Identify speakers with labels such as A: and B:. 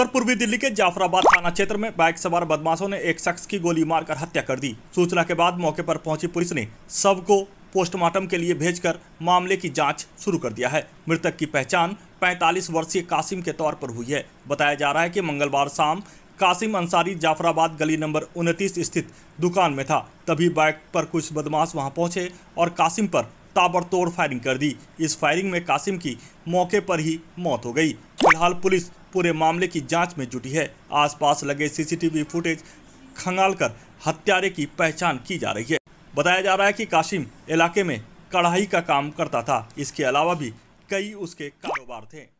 A: उत्तर पूर्वी दिल्ली के जाफराबाद थाना क्षेत्र में बाइक सवार बदमाशों ने एक शख्स की गोली मारकर हत्या कर दी सूचना के बाद मौके पर पहुंची पुलिस ने शव को पोस्टमार्टम के लिए भेजकर मामले की जांच शुरू कर दिया है मृतक की पहचान 45 वर्षीय कासिम के तौर पर हुई है बताया जा रहा है कि मंगलवार शाम कासिम अंसारी जाफराबाद गली नंबर उनतीस स्थित दुकान में था तभी बाइक पर कुछ बदमाश वहाँ पहुंचे और कासिम पर ताबड़तोड़ फायरिंग कर दी इस फायरिंग में कासिम की मौके पर ही मौत हो गई फिलहाल पुलिस पूरे मामले की जांच में जुटी है आसपास लगे सीसीटीवी फुटेज खंगाल कर हत्यारे की पहचान की जा रही है बताया जा रहा है कि काशिम इलाके में कढ़ाई का काम करता था इसके अलावा भी कई
B: उसके कारोबार थे